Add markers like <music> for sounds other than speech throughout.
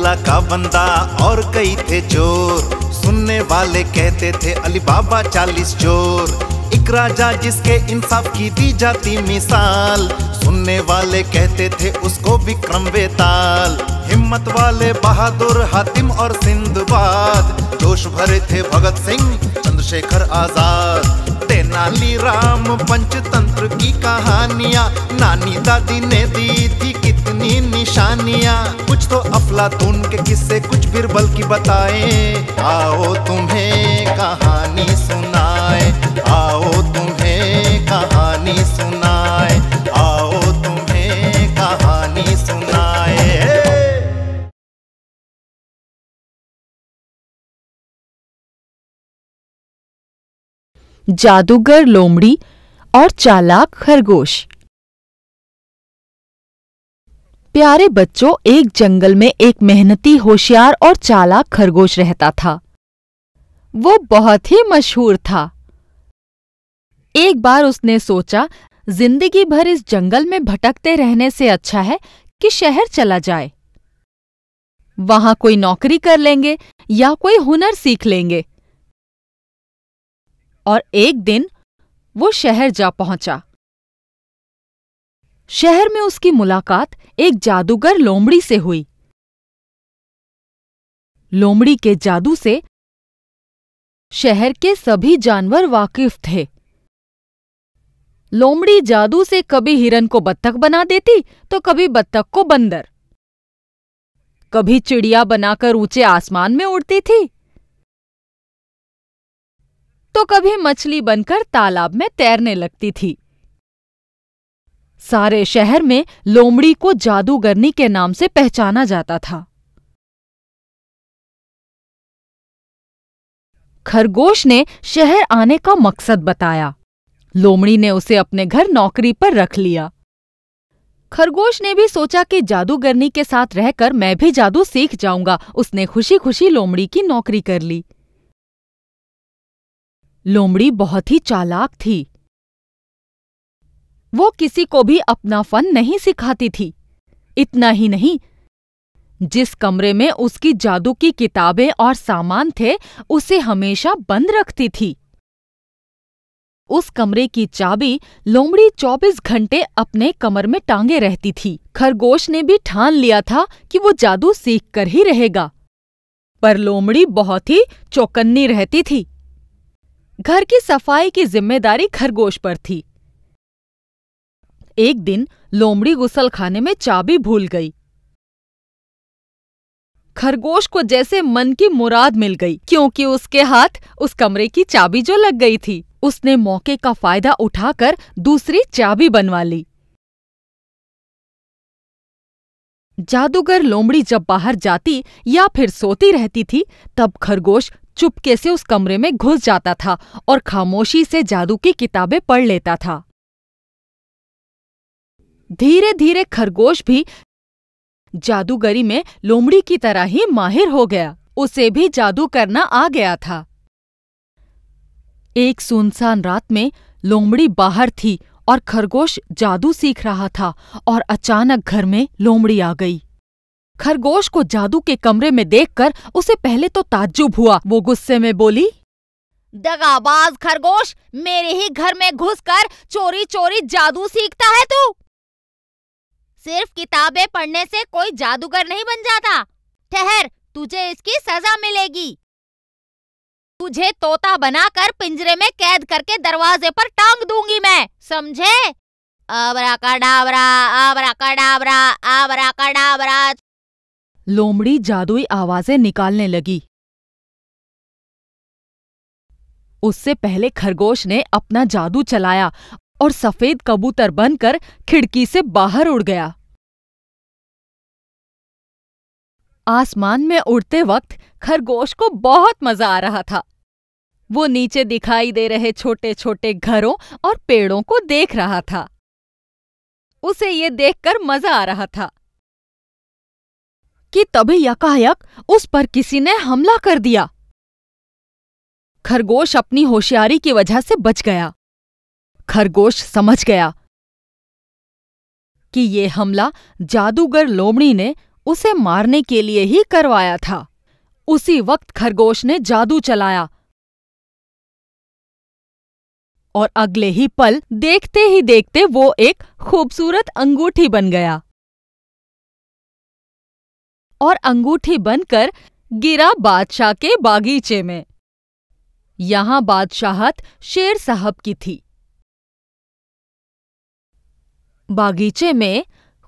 अब्दुल्ला का बंदा और कई थे चोर सुनने वाले कहते थे अली बाबा चालीस चोर एक राजा जिसके इंसाफ की दी जाती मिसाल सुनने वाले कहते थे उसको विक्रम बेताल हिम्मत वाले बहादुर हातिम और सिंधबाद जोश भरे थे भगत सिंह चंद्रशेखर आजाद तेनाली राम पंचतंत्र की कहानियां नानी दादी ने दी थी अपनी निशानियाँ कुछ तो अफलातून के किस्से कुछ बिरबल की बताए आओ तुम्हें कहानी सुनाए आओ तुम्हें कहानी सुनाए आओ तुम्हें कहानी सुनाए जादूगर लोमड़ी और चालाक खरगोश प्यारे बच्चों एक जंगल में एक मेहनती होशियार और चालाक खरगोश रहता था वो बहुत ही मशहूर था एक बार उसने सोचा जिंदगी भर इस जंगल में भटकते रहने से अच्छा है कि शहर चला जाए वहां कोई नौकरी कर लेंगे या कोई हुनर सीख लेंगे और एक दिन वो शहर जा पहुंचा शहर में उसकी मुलाकात एक जादूगर लोमड़ी से हुई लोमड़ी के जादू से शहर के सभी जानवर वाकिफ थे लोमड़ी जादू से कभी हिरन को बत्तख बना देती तो कभी बत्तख को बंदर कभी चिड़िया बनाकर ऊंचे आसमान में उड़ती थी तो कभी मछली बनकर तालाब में तैरने लगती थी सारे शहर में लोमड़ी को जादूगरनी के नाम से पहचाना जाता था खरगोश ने शहर आने का मकसद बताया लोमड़ी ने उसे अपने घर नौकरी पर रख लिया खरगोश ने भी सोचा कि जादूगरनी के साथ रहकर मैं भी जादू सीख जाऊंगा उसने खुशी खुशी लोमड़ी की नौकरी कर ली लोमड़ी बहुत ही चालाक थी वो किसी को भी अपना फन नहीं सिखाती थी इतना ही नहीं जिस कमरे में उसकी जादू की किताबें और सामान थे उसे हमेशा बंद रखती थी उस कमरे की चाबी लोमड़ी 24 घंटे अपने कमर में टांगे रहती थी खरगोश ने भी ठान लिया था कि वो जादू सीख कर ही रहेगा पर लोमड़ी बहुत ही चौकन्नी रहती थी घर की सफाई की जिम्मेदारी खरगोश पर थी एक दिन लोमड़ी गुसल खाने में चाबी भूल गई खरगोश को जैसे मन की मुराद मिल गई क्योंकि उसके हाथ उस कमरे की चाबी जो लग गई थी उसने मौके का फायदा उठाकर दूसरी चाबी बनवा ली जादूगर लोमड़ी जब बाहर जाती या फिर सोती रहती थी तब खरगोश चुपके से उस कमरे में घुस जाता था और खामोशी से जादू की किताबें पढ़ लेता था धीरे धीरे खरगोश भी जादूगरी में लोमड़ी की तरह ही माहिर हो गया उसे भी जादू करना आ गया था एक सुनसान रात में लोमड़ी बाहर थी और खरगोश जादू सीख रहा था और अचानक घर में लोमड़ी आ गई खरगोश को जादू के कमरे में देखकर उसे पहले तो ताज्जुब हुआ वो गुस्से में बोली दगाबाज खरगोश मेरे ही घर में घुसकर चोरी चोरी जादू सीखता है तू सिर्फ किताबें पढ़ने से कोई जादूगर नहीं बन जाता ठहर तुझे इसकी सजा मिलेगी तुझे तोता बनाकर पिंजरे में कैद करके दरवाजे पर टांग दूंगी मैं समझे अबरा कडाबरा अबरा कडाबरा अबरा कडाबरा लोमड़ी जादुई आवाजें निकालने लगी उससे पहले खरगोश ने अपना जादू चलाया और सफेद कबूतर बनकर खिड़की से बाहर उड़ गया आसमान में उड़ते वक्त खरगोश को बहुत मजा आ रहा था वो नीचे दिखाई दे रहे छोटे छोटे घरों और पेड़ों को देख रहा था उसे ये देखकर मजा आ रहा था कि तभी यकायक उस पर किसी ने हमला कर दिया खरगोश अपनी होशियारी की वजह से बच गया खरगोश समझ गया कि ये हमला जादूगर लोमड़ी ने उसे मारने के लिए ही करवाया था उसी वक्त खरगोश ने जादू चलाया और अगले ही पल देखते ही देखते वो एक खूबसूरत अंगूठी बन गया और अंगूठी बनकर गिरा बादशाह के बागीचे में यहां बादशाहत शेर साहब की थी बागीचे में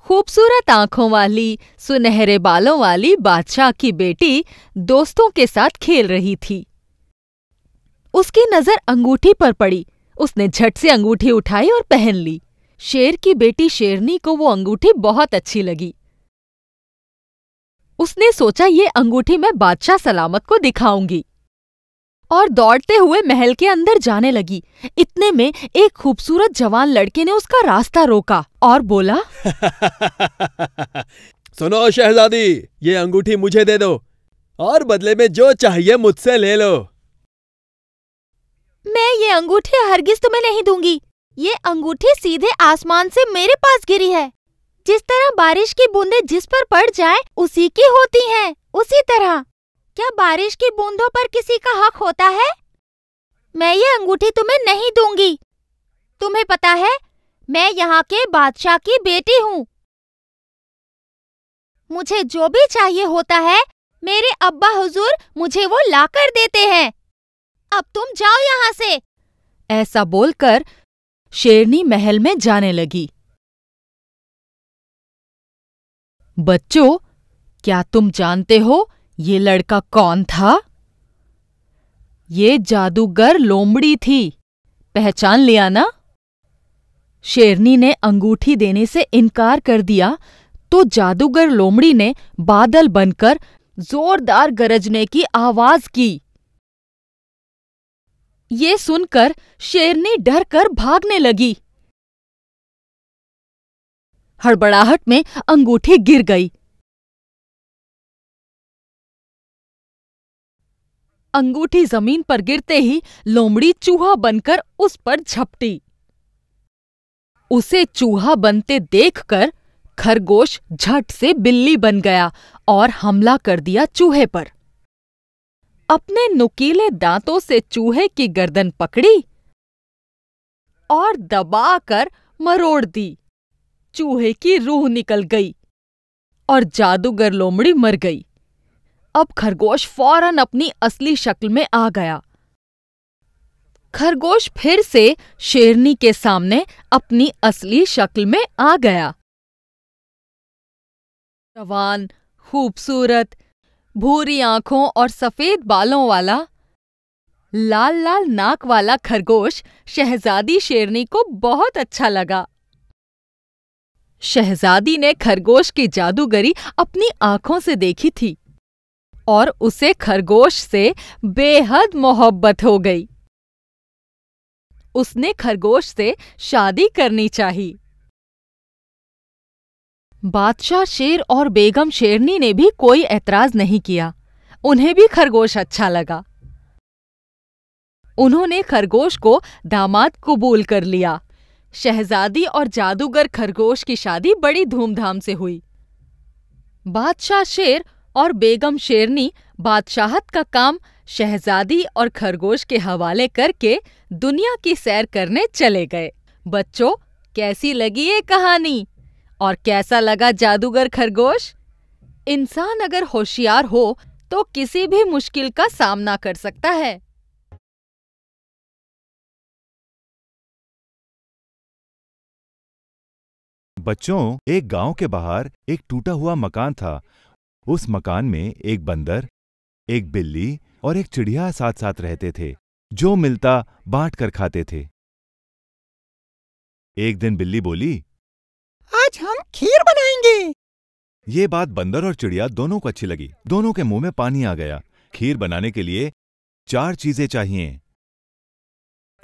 खूबसूरत आंखों वाली सुनहरे बालों वाली बादशाह की बेटी दोस्तों के साथ खेल रही थी उसकी नजर अंगूठी पर पड़ी उसने झट से अंगूठी उठाई और पहन ली शेर की बेटी शेरनी को वो अंगूठी बहुत अच्छी लगी उसने सोचा ये अंगूठी मैं बादशाह सलामत को दिखाऊंगी और दौड़ते हुए महल के अंदर जाने लगी इतने में एक खूबसूरत जवान लड़के ने उसका रास्ता रोका और बोला <laughs> सुनो शहजादी ये अंगूठी मुझे दे दो और बदले में जो चाहिए मुझसे ले लो मैं ये अंगूठी हरगिज तुम्हें नहीं दूंगी ये अंगूठी सीधे आसमान से मेरे पास गिरी है जिस तरह बारिश की बूंदें जिस पर पड़ जाए उसी की होती हैं, उसी तरह क्या बारिश की बूंदों पर किसी का हक होता है मैं ये अंगूठी तुम्हें नहीं दूंगी तुम्हें पता है मैं यहाँ के बादशाह की बेटी हूँ मुझे जो भी चाहिए होता है मेरे अब्बा हुजूर मुझे वो ला कर देते हैं अब तुम जाओ यहाँ से ऐसा बोलकर शेरनी महल में जाने लगी बच्चों क्या तुम जानते हो ये लड़का कौन था ये जादूगर लोमड़ी थी पहचान लिया ना शेरनी ने अंगूठी देने से इनकार कर दिया तो जादूगर लोमड़ी ने बादल बनकर जोरदार गरजने की आवाज की ये सुनकर शेरनी डर कर भागने लगी हड़बड़ाहट में अंगूठी गिर गई अंगूठी जमीन पर गिरते ही लोमड़ी चूहा बनकर उस पर झपटी उसे चूहा बनते देखकर खरगोश झट से बिल्ली बन गया और हमला कर दिया चूहे पर अपने नुकीले दांतों से चूहे की गर्दन पकड़ी और दबाकर मरोड़ दी चूहे की रूह निकल गई और जादूगर लोमड़ी मर गई अब खरगोश फौरन अपनी असली शक्ल में आ गया खरगोश फिर से शेरनी के सामने अपनी असली शक्ल में आ गया जवान खूबसूरत भूरी आंखों और सफेद बालों वाला लाल लाल नाक वाला खरगोश शहजादी शेरनी को बहुत अच्छा लगा शहजादी ने खरगोश की जादूगरी अपनी आंखों से देखी थी और उसे खरगोश से बेहद मोहब्बत हो गई उसने खरगोश से शादी करनी चाही बादशाह शेर और बेगम शेरनी ने भी कोई ऐतराज नहीं किया उन्हें भी खरगोश अच्छा लगा उन्होंने खरगोश को दामाद कबूल कर लिया शहजादी और जादूगर खरगोश की शादी बड़ी धूमधाम से हुई बादशाह शेर और बेगम शेरनी बादशाहत का काम शहजादी और खरगोश के हवाले करके दुनिया की सैर करने चले गए बच्चों कैसी लगी ये कहानी और कैसा लगा जादूगर खरगोश इंसान अगर होशियार हो तो किसी भी मुश्किल का सामना कर सकता है बच्चों एक गांव के बाहर एक टूटा हुआ मकान था उस मकान में एक बंदर एक बिल्ली और एक चिड़िया साथ साथ रहते थे जो मिलता बांट कर खाते थे एक दिन बिल्ली बोली आज हम खीर बनाएंगे ये बात बंदर और चिड़िया दोनों को अच्छी लगी दोनों के मुंह में पानी आ गया खीर बनाने के लिए चार चीजें चाहिए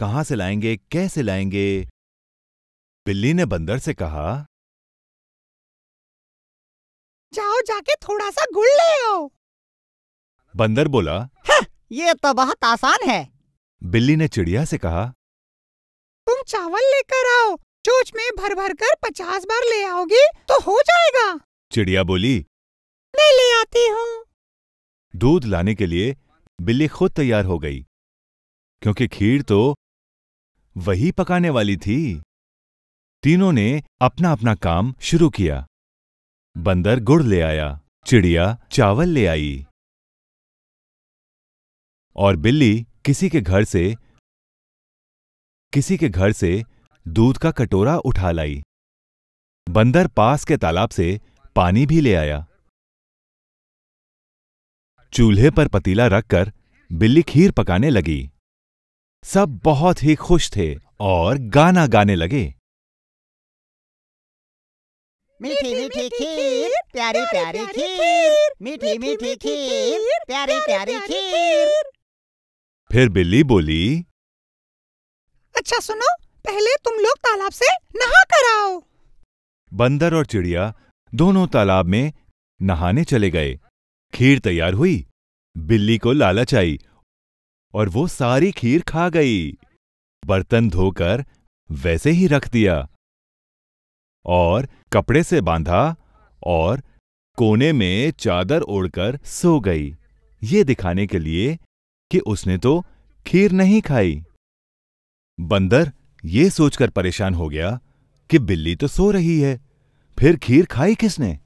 कहां से लाएंगे कैसे लाएंगे बिल्ली ने बंदर से कहा जाके थोड़ा सा गुड़ ले आओ बंदर बोला हाँ, ये तो बहुत आसान है बिल्ली ने चिड़िया से कहा तुम चावल लेकर आओ चोच में भर भर कर पचास बार ले आओगी तो हो जाएगा चिड़िया बोली मैं ले आती हूँ दूध लाने के लिए बिल्ली खुद तैयार हो गई क्योंकि खीर तो वही पकाने वाली थी तीनों ने अपना अपना काम शुरू किया बंदर गुड़ ले आया चिड़िया चावल ले आई और बिल्ली किसी के घर से किसी के घर से दूध का कटोरा उठा लाई बंदर पास के तालाब से पानी भी ले आया चूल्हे पर पतीला रखकर बिल्ली खीर पकाने लगी सब बहुत ही खुश थे और गाना गाने लगे मीठी मीठी खीर प्यारी प्यारी खीर मीठी मीठी खीर प्यारी प्यारी खीर फिर बिल्ली बोली अच्छा सुनो पहले तुम लोग तालाब से नहा कर आओ बंदर और चिड़िया दोनों तालाब में नहाने चले गए खीर तैयार हुई बिल्ली को लालच आई और वो सारी खीर खा गई बर्तन धोकर वैसे ही रख दिया और कपड़े से बांधा और कोने में चादर ओढ़कर सो गई ये दिखाने के लिए कि उसने तो खीर नहीं खाई बंदर ये सोचकर परेशान हो गया कि बिल्ली तो सो रही है फिर खीर खाई किसने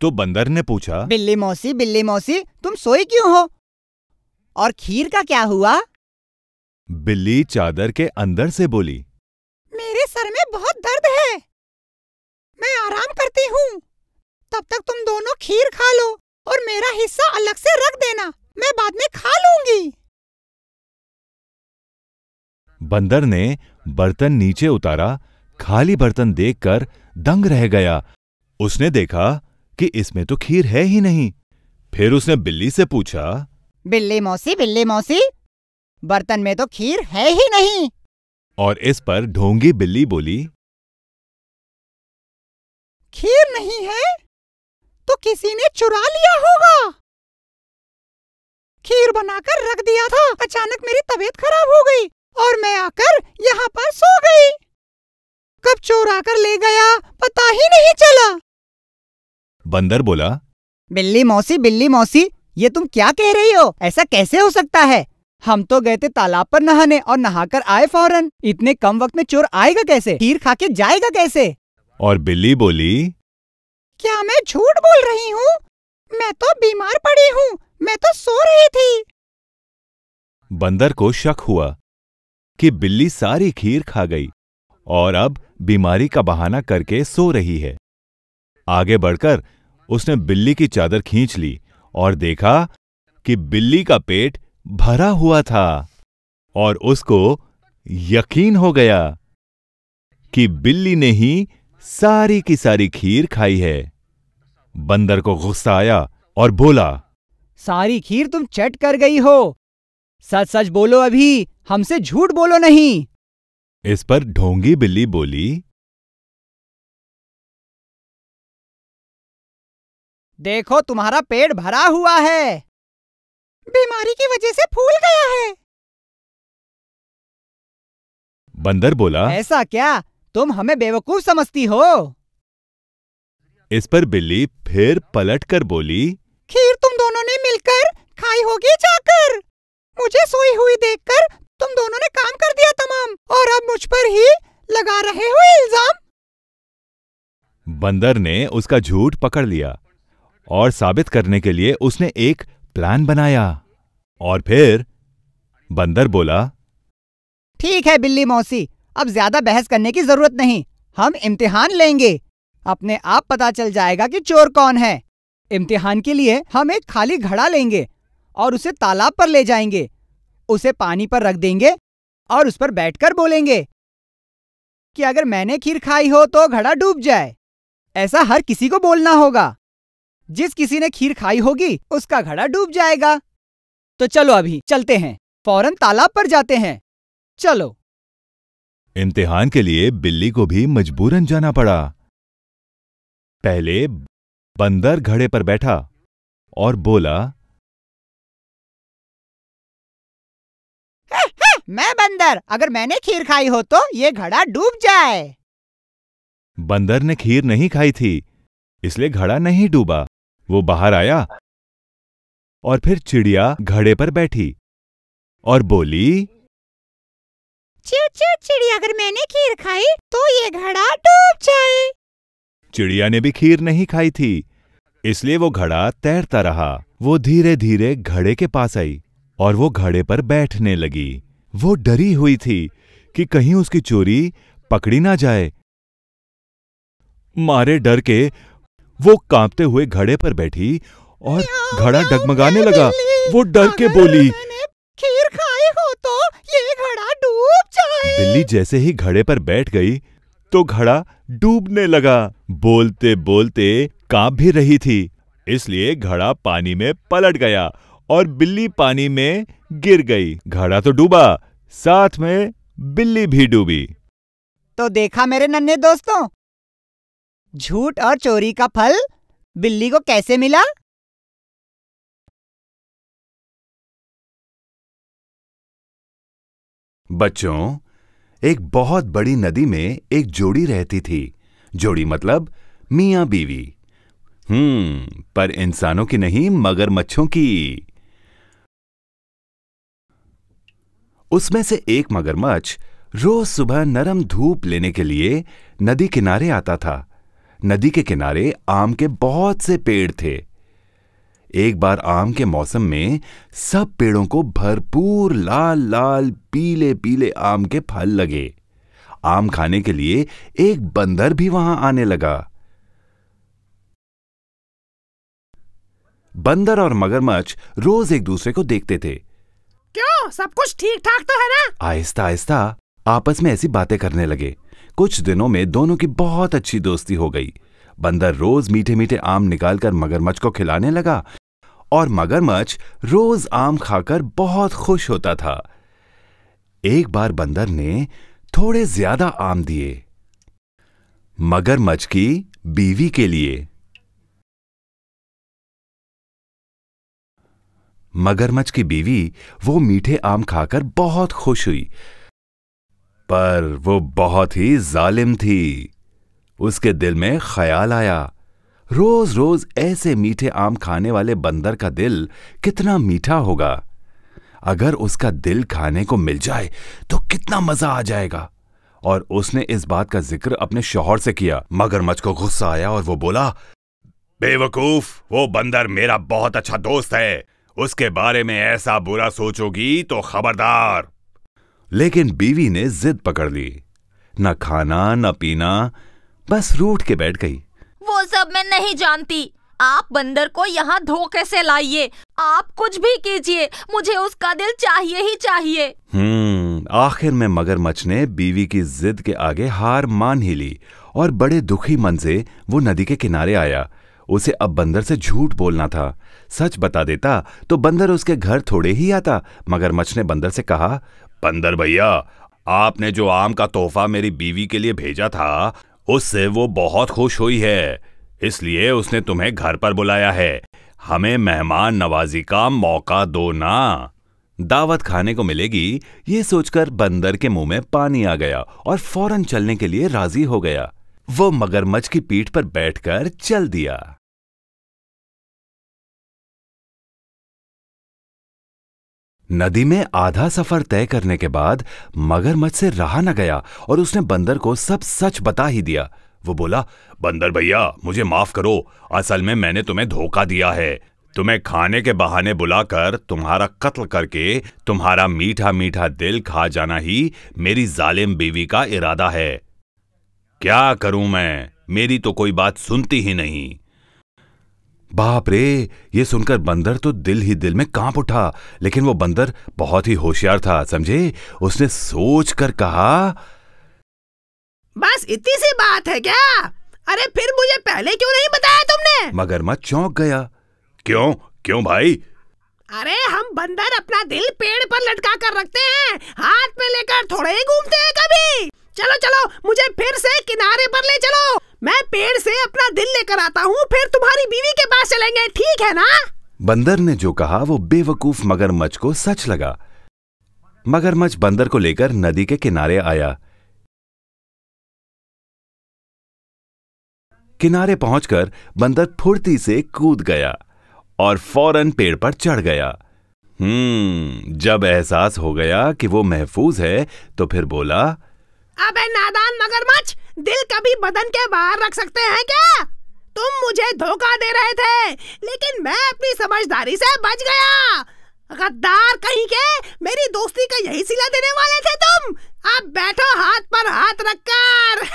तो बंदर ने पूछा बिल्ली मौसी बिल्ली मौसी तुम सोए क्यों हो और खीर का क्या हुआ बिल्ली चादर के अंदर से बोली मेरे सर में बहुत दर्द है मैं आराम करती हूँ तब तक तुम दोनों खीर खा लो और मेरा हिस्सा अलग से रख देना मैं बाद में खा लूंगी बंदर ने बर्तन नीचे उतारा खाली बर्तन देखकर दंग रह गया उसने देखा कि इसमें तो खीर है ही नहीं फिर उसने बिल्ली से पूछा बिल्ली मौसी बिल्ली मौसी बर्तन में तो खीर है ही नहीं और इस पर ढोंगी बिल्ली बोली खीर नहीं है तो किसी ने चुरा लिया होगा खीर बनाकर रख दिया था अचानक मेरी तबीयत खराब हो गई और मैं आकर यहाँ पर सो गई कब चोर आकर ले गया पता ही नहीं चला बंदर बोला बिल्ली मौसी बिल्ली मौसी ये तुम क्या कह रही हो ऐसा कैसे हो सकता है हम तो गए थे तालाब पर नहाने और नहाकर आए फौरन इतने कम वक्त में चोर आएगा कैसे खीर खा के जाएगा कैसे और बिल्ली बोली क्या मैं झूठ बोल रही हूँ मैं तो बीमार पड़ी हूँ मैं तो सो रही थी बंदर को शक हुआ कि बिल्ली सारी खीर खा गई और अब बीमारी का बहाना करके सो रही है आगे बढ़कर उसने बिल्ली की चादर खींच ली और देखा कि बिल्ली का पेट भरा हुआ था और उसको यकीन हो गया कि बिल्ली ने ही सारी की सारी खीर खाई है बंदर को गुस्सा आया और बोला सारी खीर तुम चट कर गई हो सच सच बोलो अभी हमसे झूठ बोलो नहीं इस पर ढोंगी बिल्ली बोली देखो तुम्हारा पेट भरा हुआ है बीमारी की वजह से फूल गया है बंदर बोला ऐसा क्या तुम हमें बेवकूफ समझती हो इस पर बिल्ली फिर पलट कर बोली खीर तुम दोनों ने मिलकर खाई होगी जाकर मुझे सोई हुई देखकर तुम दोनों ने काम कर दिया तमाम और अब मुझ पर ही लगा रहे हो इल्जाम बंदर ने उसका झूठ पकड़ लिया और साबित करने के लिए उसने एक प्लान बनाया और फिर बंदर बोला ठीक है बिल्ली मौसी अब ज्यादा बहस करने की जरूरत नहीं हम इम्तिहान लेंगे अपने आप पता चल जाएगा कि चोर कौन है इम्तिहान के लिए हम एक खाली घड़ा लेंगे और उसे तालाब पर ले जाएंगे उसे पानी पर रख देंगे और उस पर बैठकर बोलेंगे कि अगर मैंने खीर खाई हो तो घड़ा डूब जाए ऐसा हर किसी को बोलना होगा जिस किसी ने खीर खाई होगी उसका घड़ा डूब जाएगा तो चलो अभी चलते हैं फौरन तालाब पर जाते हैं चलो इम्तिहान के लिए बिल्ली को भी मजबूरन जाना पड़ा पहले बंदर घड़े पर बैठा और बोला हम्म, हम्म, मैं बंदर अगर मैंने खीर खाई हो तो ये घड़ा डूब जाए बंदर ने खीर नहीं खाई थी इसलिए घड़ा नहीं डूबा वो बाहर आया और फिर चिड़िया घड़े पर बैठी और बोली चिड़िया अगर मैंने खीर खाई तो ये घड़ा डूब जाए चिड़िया ने भी खीर नहीं खाई थी इसलिए वो घड़ा तैरता रहा वो धीरे धीरे घड़े के पास आई और वो घड़े पर बैठने लगी वो डरी हुई थी कि कहीं उसकी चोरी पकड़ी ना जाए मारे डर के वो कांपते हुए घड़े पर बैठी और घड़ा डगमगाने लगा वो डर के बोली खीर खाई हो तो ये घड़ा डूब बिल्ली जैसे ही घड़े पर बैठ गई तो घड़ा डूबने लगा बोलते बोलते कांप भी रही थी इसलिए घड़ा पानी में पलट गया और बिल्ली पानी में गिर गई घड़ा तो डूबा साथ में बिल्ली भी डूबी तो देखा मेरे नन्हे दोस्तों झूठ और चोरी का फल बिल्ली को कैसे मिला बच्चों एक बहुत बड़ी नदी में एक जोड़ी रहती थी जोड़ी मतलब मियाँ बीवी हम्म पर इंसानों की नहीं मगर मच्छों की उसमें से एक मगरमच्छ रोज सुबह नरम धूप लेने के लिए नदी किनारे आता था नदी के किनारे आम के बहुत से पेड़ थे एक बार आम के मौसम में सब पेड़ों को भरपूर लाल लाल पीले पीले आम के फल लगे आम खाने के लिए एक बंदर भी वहां आने लगा बंदर और मगरमच्छ रोज एक दूसरे को देखते थे क्यों सब कुछ ठीक ठाक तो है ना आहिस्ता आहिस्ता आपस में ऐसी बातें करने लगे कुछ दिनों में दोनों की बहुत अच्छी दोस्ती हो गई बंदर रोज मीठे मीठे आम निकालकर मगरमच्छ को खिलाने लगा और मगरमच्छ रोज आम खाकर बहुत खुश होता था एक बार बंदर ने थोड़े ज्यादा आम दिए मगरमच्छ की बीवी के लिए मगरमच्छ की बीवी वो मीठे आम खाकर बहुत खुश हुई पर वो बहुत ही जालिम थी उसके दिल में ख्याल आया रोज रोज ऐसे मीठे आम खाने वाले बंदर का दिल कितना मीठा होगा अगर उसका दिल खाने को मिल जाए तो कितना मजा आ जाएगा और उसने इस बात का जिक्र अपने शोहर से किया मगरमच्छ को गुस्सा आया और वो बोला बेवकूफ वो बंदर मेरा बहुत अच्छा दोस्त है उसके बारे में ऐसा बुरा सोचोगी तो खबरदार लेकिन बीवी ने जिद पकड़ ली न खाना न पीना बस रूठ के बैठ गई वो सब मैं नहीं जानती आप बंदर को यहाँ धोखे से लाइए आप कुछ भी कीजिए मुझे उसका दिल चाहिए ही चाहिए हम्म आखिर में मगरमच्छ ने बीवी की जिद के आगे हार मान ही ली और बड़े दुखी मन से वो नदी के किनारे आया उसे अब बंदर से झूठ बोलना था सच बता देता तो बंदर उसके घर थोड़े ही आता मगरमच्छ ने बंदर से कहा बंदर भैया आपने जो आम का तोहफा मेरी बीवी के लिए भेजा था उससे वो बहुत खुश हुई है इसलिए उसने तुम्हें घर पर बुलाया है हमें मेहमान नवाजी का मौका दो ना दावत खाने को मिलेगी ये सोचकर बंदर के मुंह में पानी आ गया और फौरन चलने के लिए राजी हो गया वो मगरमच्छ की पीठ पर बैठकर चल दिया नदी में आधा सफर तय करने के बाद मगरमच्छ से रहा न गया और उसने बंदर को सब सच बता ही दिया वो बोला बंदर भैया मुझे माफ करो असल में मैंने तुम्हें धोखा दिया है तुम्हें खाने के बहाने बुलाकर तुम्हारा कत्ल करके तुम्हारा मीठा मीठा दिल खा जाना ही मेरी जालिम बीवी का इरादा है क्या करूं मैं मेरी तो कोई बात सुनती ही नहीं बाप रे ये सुनकर बंदर तो दिल ही दिल में कांप उठा लेकिन वो बंदर बहुत ही होशियार था समझे उसने सोच कर कहा बस इतनी सी बात है क्या अरे फिर मुझे पहले क्यों नहीं बताया तुमने मगरमच्छ चौंक गया क्यों क्यों भाई अरे हम बंदर अपना दिल पेड़ पर लटका कर रखते हैं हाथ में लेकर थोड़े ही घूमते हैं कभी चलो चलो मुझे फिर से किनारे पर ले चलो मैं पेड़ से अपना दिल लेकर आता हूँ फिर तुम्हारी बीवी के पास चलेंगे ठीक है ना बंदर ने जो कहा वो बेवकूफ मगरमच्छ को सच लगा मगरमच्छ बंदर को लेकर नदी के किनारे आया किनारे पहुंचकर बंदर फुर्ती से कूद गया और फौरन पेड़ पर चढ़ गया हम्म जब एहसास हो गया कि वो महफूज है तो फिर बोला अबे नादान मगरमच्छ दिल कभी बदन के बाहर रख सकते हैं क्या तुम मुझे धोखा दे रहे थे लेकिन मैं अपनी समझदारी से बच गया गद्दार कहीं के मेरी दोस्ती का यही सिला देने वाले थे तुम अब बैठो हाथ पर हाथ रखकर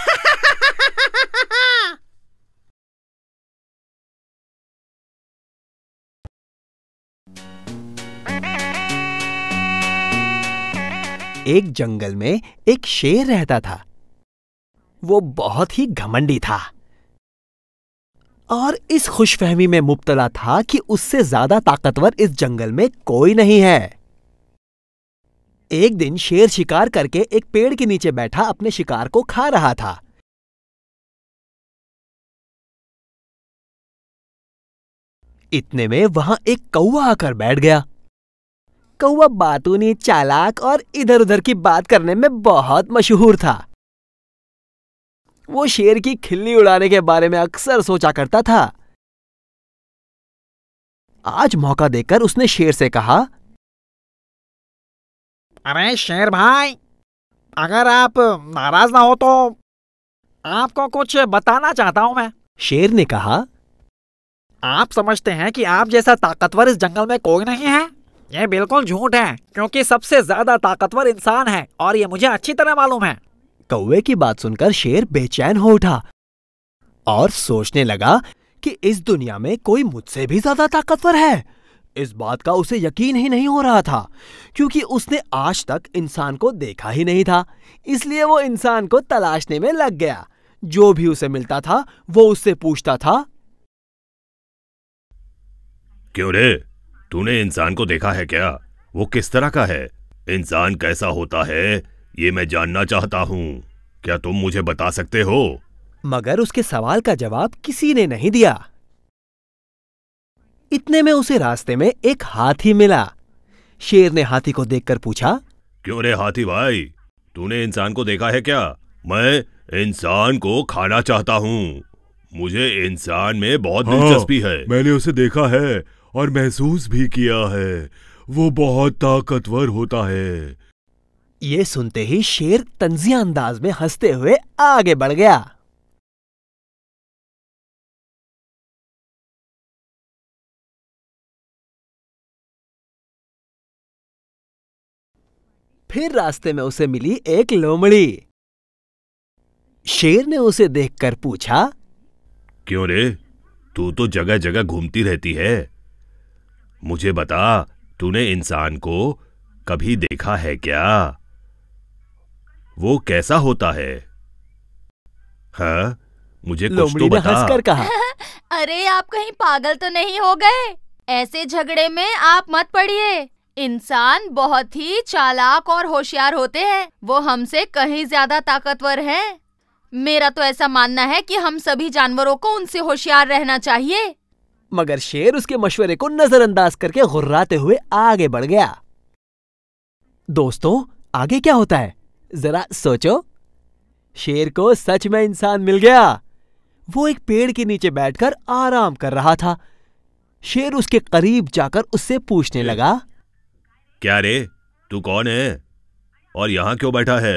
एक जंगल में एक शेर रहता था वो बहुत ही घमंडी था और इस खुशफहमी में मुबतला था कि उससे ज्यादा ताकतवर इस जंगल में कोई नहीं है एक दिन शेर शिकार करके एक पेड़ के नीचे बैठा अपने शिकार को खा रहा था इतने में वहां एक कौआ आकर बैठ गया कौआ बातूनी चालाक और इधर उधर की बात करने में बहुत मशहूर था वो शेर की खिल्ली उड़ाने के बारे में अक्सर सोचा करता था आज मौका देकर उसने शेर से कहा अरे शेर भाई अगर आप नाराज ना हो तो आपको कुछ बताना चाहता हूं मैं शेर ने कहा आप समझते हैं कि आप जैसा ताकतवर इस जंगल में कोई नहीं है ये बिल्कुल झूठ है क्योंकि सबसे ज्यादा ताकतवर इंसान है और ये मुझे अच्छी तरह मालूम है कौवे की बात सुनकर शेर बेचैन हो उठा और सोचने लगा कि इस दुनिया में कोई मुझसे भी ज्यादा ताकतवर है इस बात का उसे यकीन ही नहीं हो रहा था क्योंकि उसने आज तक इंसान को देखा ही नहीं था इसलिए वो इंसान को तलाशने में लग गया जो भी उसे मिलता था वो उससे पूछता था क्यों रे तूने इंसान को देखा है क्या वो किस तरह का है इंसान कैसा होता है ये मैं जानना चाहता हूँ क्या तुम मुझे बता सकते हो मगर उसके सवाल का जवाब किसी ने नहीं दिया इतने में उसे रास्ते में एक हाथी मिला शेर ने हाथी को देखकर पूछा क्यों रे हाथी भाई तूने इंसान को देखा है क्या मैं इंसान को खाना चाहता हूँ मुझे इंसान में बहुत हाँ, दिलचस्पी है मैंने उसे देखा है और महसूस भी किया है वो बहुत ताकतवर होता है ये सुनते ही शेर तंजिया अंदाज में हंसते हुए आगे बढ़ गया फिर रास्ते में उसे मिली एक लोमड़ी शेर ने उसे देखकर पूछा क्यों रे तू तो जगह जगह घूमती रहती है मुझे बता तूने इंसान को कभी देखा है क्या वो कैसा होता है हाँ मुझे कुछ तो बता हंसकर कहा <laughs> अरे आप कहीं पागल तो नहीं हो गए ऐसे झगड़े में आप मत पड़िए इंसान बहुत ही चालाक और होशियार होते हैं वो हमसे कहीं ज्यादा ताकतवर हैं। मेरा तो ऐसा मानना है कि हम सभी जानवरों को उनसे होशियार रहना चाहिए मगर शेर उसके मशवरे को नजरअंदाज करके घुर्राते हुए आगे बढ़ गया दोस्तों आगे क्या होता है जरा सोचो शेर को सच में इंसान मिल गया वो एक पेड़ के नीचे बैठकर आराम कर रहा था शेर उसके करीब जाकर उससे पूछने लगा क्या रे तू कौन है और यहां क्यों बैठा है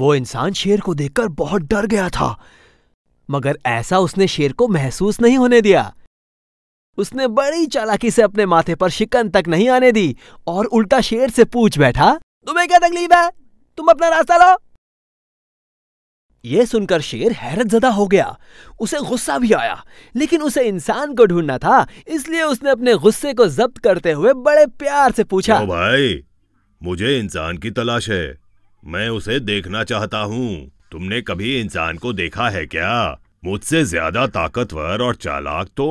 वो इंसान शेर को देखकर बहुत डर गया था मगर ऐसा उसने शेर को महसूस नहीं होने दिया उसने बड़ी चालाकी से अपने माथे पर शिकन तक नहीं आने दी और उल्टा शेर से पूछ बैठा तुम्हें क्या तकलीफ है तुम अपना रास्ता लो यह सुनकर शेर हैरत जदा हो गया उसे गुस्सा भी आया लेकिन उसे इंसान को ढूंढना था इसलिए उसने अपने गुस्से को जब्त करते हुए बड़े प्यार से पूछा तो भाई मुझे इंसान की तलाश है मैं उसे देखना चाहता हूँ तुमने कभी इंसान को देखा है क्या मुझसे ज्यादा ताकतवर और चालाक तो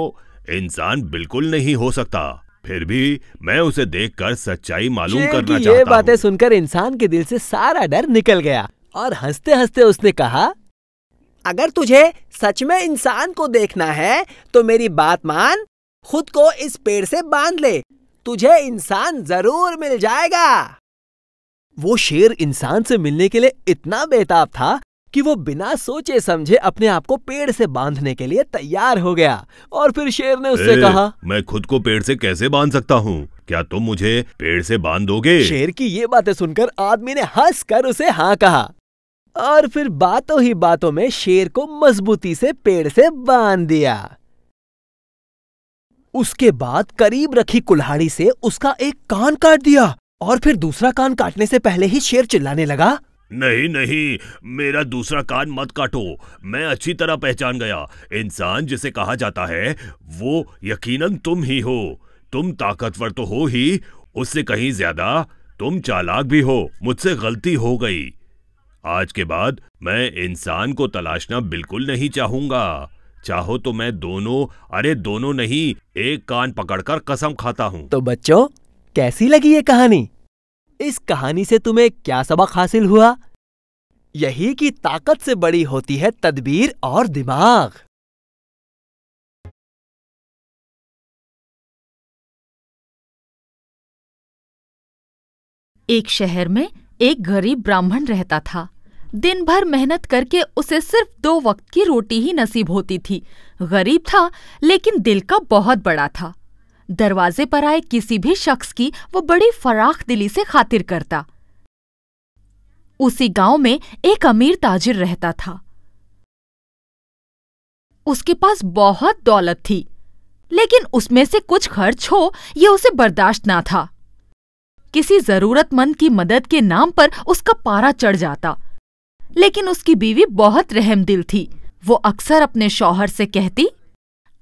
इंसान बिल्कुल नहीं हो सकता फिर भी मैं उसे देखकर सच्चाई मालूम करना चाहता ये बातें सुनकर इंसान के दिल से सारा डर निकल गया और हंसते हंसते उसने कहा अगर तुझे सच में इंसान को देखना है तो मेरी बात मान खुद को इस पेड़ से बांध ले तुझे इंसान जरूर मिल जाएगा वो शेर इंसान से मिलने के लिए इतना बेताब था कि वो बिना सोचे समझे अपने आप को पेड़ से बांधने के लिए तैयार हो गया और फिर शेर ने उससे ए, कहा मैं खुद को पेड़ से कैसे बांध सकता हूँ क्या तुम मुझे पेड़ से बांध दोगे शेर की ये बातें सुनकर आदमी ने हंस कर उसे हाँ कहा और फिर बातों ही बातों में शेर को मजबूती से पेड़ से बांध दिया उसके बाद करीब रखी कुल्हाड़ी से उसका एक कान काट दिया और फिर दूसरा कान काटने से पहले ही शेर चिल्लाने लगा नहीं नहीं मेरा दूसरा कान मत काटो मैं अच्छी तरह पहचान गया इंसान जिसे कहा जाता है वो यकीनन तुम ही हो तुम ताकतवर तो हो ही उससे कहीं ज्यादा तुम चालाक भी हो मुझसे गलती हो गई आज के बाद मैं इंसान को तलाशना बिल्कुल नहीं चाहूंगा चाहो तो मैं दोनों अरे दोनों नहीं एक कान पकड़कर कसम खाता हूँ तो बच्चों कैसी लगी ये कहानी इस कहानी से तुम्हें क्या सबक हासिल हुआ यही कि ताकत से बड़ी होती है तदबीर और दिमाग एक शहर में एक गरीब ब्राह्मण रहता था दिन भर मेहनत करके उसे सिर्फ दो वक्त की रोटी ही नसीब होती थी गरीब था लेकिन दिल का बहुत बड़ा था दरवाजे पर आए किसी भी शख्स की वो बड़ी फराख दिली से खातिर करता उसी गांव में एक अमीर ताजिर रहता था उसके पास बहुत दौलत थी लेकिन उसमें से कुछ खर्च हो ये उसे बर्दाश्त ना था किसी जरूरतमंद की मदद के नाम पर उसका पारा चढ़ जाता लेकिन उसकी बीवी बहुत रहमदिल थी वो अक्सर अपने शौहर से कहती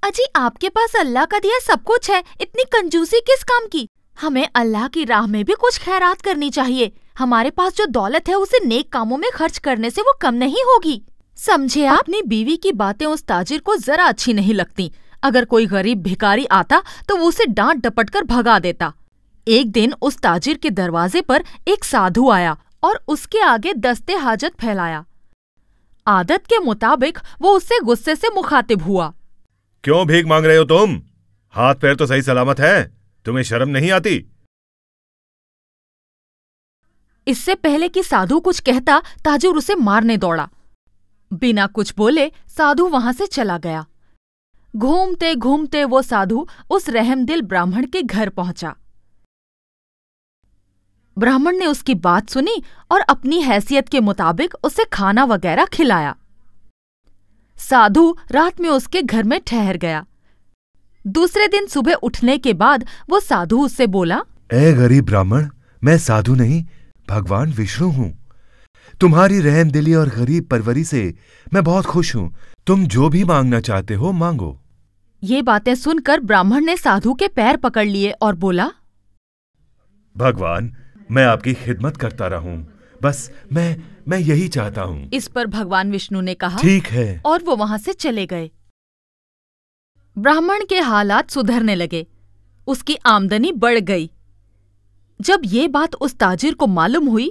अजी आपके पास अल्लाह का दिया सब कुछ है इतनी कंजूसी किस काम की हमें अल्लाह की राह में भी कुछ खैरात करनी चाहिए हमारे पास जो दौलत है उसे नेक कामों में खर्च करने से वो कम नहीं होगी समझे आप अपनी बीवी की बातें उस ताजिर को जरा अच्छी नहीं लगती अगर कोई गरीब भिकारी आता तो वो उसे डांट डपट कर भगा देता एक दिन उस ताजिर के दरवाजे पर एक साधु आया और उसके आगे दस्ते हाजत फैलाया आदत के मुताबिक वो उससे गुस्से से मुखातिब हुआ क्यों भीख मांग रहे हो तुम हाथ पैर तो सही सलामत है तुम्हें शर्म नहीं आती इससे पहले कि साधु कुछ कहता ताजुर उसे मारने दौड़ा बिना कुछ बोले साधु वहां से चला गया घूमते घूमते वो साधु उस रहमदिल ब्राह्मण के घर पहुंचा ब्राह्मण ने उसकी बात सुनी और अपनी हैसियत के मुताबिक उसे खाना वगैरह खिलाया साधु रात में उसके घर में ठहर गया दूसरे दिन सुबह उठने के बाद वो साधु उससे बोला ए गरीब ब्राह्मण मैं साधु नहीं भगवान विष्णु हूँ तुम्हारी रहन दिली और गरीब परवरी से मैं बहुत खुश हूँ तुम जो भी मांगना चाहते हो मांगो ये बातें सुनकर ब्राह्मण ने साधु के पैर पकड़ लिए और बोला भगवान मैं आपकी खिदमत करता रहूं बस मैं मैं यही चाहता हूँ इस पर भगवान विष्णु ने कहा ठीक है और वो वहाँ से चले गए ब्राह्मण के हालात सुधरने लगे उसकी आमदनी बढ़ गई जब ये बात उस ताजिर को मालूम हुई